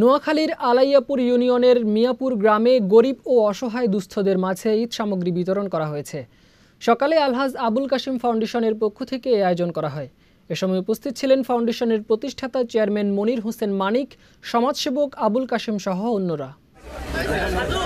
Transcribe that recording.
নোয়াখালীর আলাইয়াপুর ইউনিয়নের মিয়াপুর গ্রামে গরিব ও অসহায় দুস্থদের মাঝে ঈদ সামগ্রী বিতরণ করা হয়েছে সকালে আলহাজ আবুল কাশিম ফাউন্ডেশনের পক্ষ থেকে এই আয়োজন করা হয় এ সময় উপস্থিত ছিলেন ফাউন্ডেশনের প্রতিষ্ঠাতা চেয়ারম্যান মনির হোসেন মানিক সমাজসেবক আবুল কাশিম সহ অন্যরা